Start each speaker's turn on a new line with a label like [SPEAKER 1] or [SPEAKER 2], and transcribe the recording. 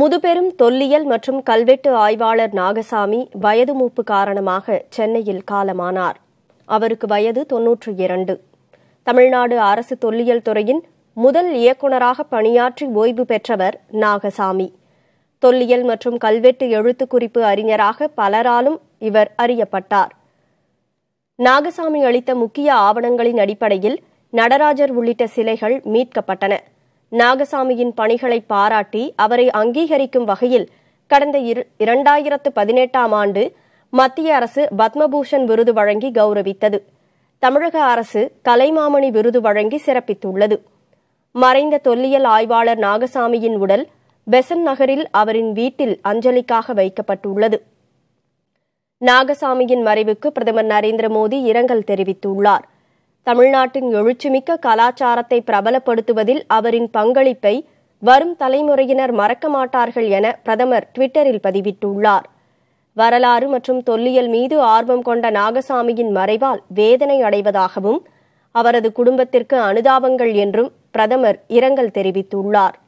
[SPEAKER 1] முதுபெரும் தொல்லியல் மற்றும் கல்வெட்டு ஆய்வாளர் நாகசாமி வயது மூப்பு காரணமாக சென்னையில் காலமானார் அவருக்கு வயது தொன்னூற்று இரண்டு தமிழ்நாடு அரசு தொல்லியல் துறையின் முதல் இயக்குநராக பணியாற்றி ஓய்வு பெற்றவர் நாகசாமி தொல்லியல் மற்றும் கல்வெட்டு எழுத்துக்குறிப்பு அறிஞராக பலராலும் இவர் அறியப்பட்டார் நாகசாமி அளித்த முக்கிய ஆவணங்களின் அடிப்படையில் நடராஜர் உள்ளிட்ட சிலைகள் மீட்கப்பட்டன நாகசாமியின் பணிகளை பாராட்டி அவரை அங்கீகரிக்கும் வகையில் கடந்த இரண்டாயிரத்து பதினெட்டாம் ஆண்டு மத்திய அரசு பத்மபூஷன் விருது வழங்கி கௌரவித்தது தமிழக அரசு கலைமாமணி விருது வழங்கி சிறப்பித்துள்ளது மறைந்த தொல்லியல் ஆய்வாளர் நாகசாமியின் உடல் பெசன் நகரில் அவரின் வீட்டில் அஞ்சலிக்காக வைக்கப்பட்டுள்ளது நாகசாமியின் மறைவுக்கு பிரதமர் நரேந்திர மோடி இரங்கல் தெரிவித்துள்ளார் தமிழ்நாட்டின் எழுச்சிமிக்க கலாச்சாரத்தை பிரபலப்படுத்துவதில் அவரின் பங்களிப்பை வரும் தலைமுறையினர் மறக்க மாட்டார்கள் என பிரதமர் ட்விட்டரில் பதிவிட்டுள்ளார் வரலாறு மற்றும் தொல்லியல் மீது ஆர்வம் கொண்ட நாகசாமியின் மறைவால் வேதனை அடைவதாகவும் அவரது குடும்பத்திற்கு அனுதாபங்கள் என்றும் பிரதமர் இரங்கல் தெரிவித்துள்ளார்